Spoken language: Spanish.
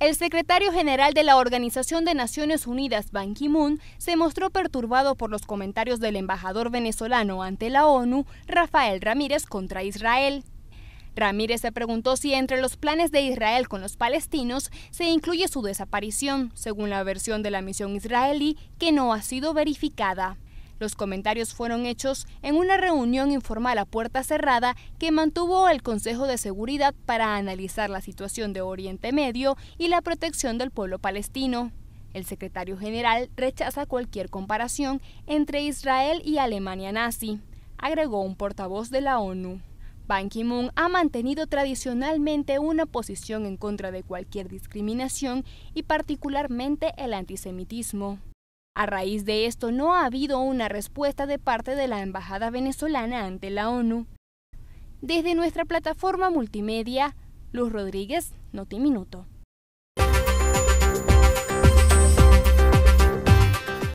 El secretario general de la Organización de Naciones Unidas, Ban Ki-moon, se mostró perturbado por los comentarios del embajador venezolano ante la ONU, Rafael Ramírez, contra Israel. Ramírez se preguntó si entre los planes de Israel con los palestinos se incluye su desaparición, según la versión de la misión israelí, que no ha sido verificada. Los comentarios fueron hechos en una reunión informal a puerta cerrada que mantuvo el Consejo de Seguridad para analizar la situación de Oriente Medio y la protección del pueblo palestino. El secretario general rechaza cualquier comparación entre Israel y Alemania nazi, agregó un portavoz de la ONU. Ban Ki-moon ha mantenido tradicionalmente una posición en contra de cualquier discriminación y particularmente el antisemitismo. A raíz de esto no ha habido una respuesta de parte de la Embajada venezolana ante la ONU. Desde nuestra plataforma multimedia, Luz Rodríguez, Notiminuto.